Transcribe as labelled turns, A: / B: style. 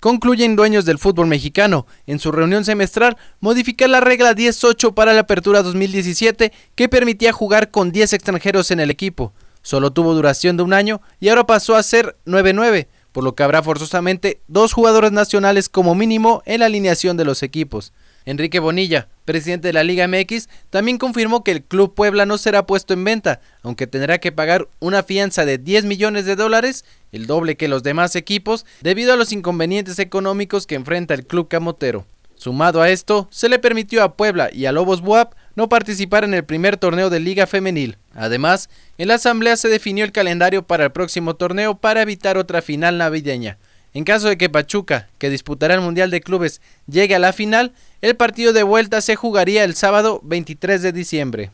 A: Concluyen dueños del fútbol mexicano. En su reunión semestral, modificar la regla 10-8 para la apertura 2017 que permitía jugar con 10 extranjeros en el equipo. Solo tuvo duración de un año y ahora pasó a ser 9-9 por lo que habrá forzosamente dos jugadores nacionales como mínimo en la alineación de los equipos. Enrique Bonilla, presidente de la Liga MX, también confirmó que el Club Puebla no será puesto en venta, aunque tendrá que pagar una fianza de 10 millones de dólares, el doble que los demás equipos, debido a los inconvenientes económicos que enfrenta el Club Camotero. Sumado a esto, se le permitió a Puebla y a Lobos Buap no participar en el primer torneo de Liga Femenil. Además, en la asamblea se definió el calendario para el próximo torneo para evitar otra final navideña. En caso de que Pachuca, que disputará el Mundial de Clubes, llegue a la final, el partido de vuelta se jugaría el sábado 23 de diciembre.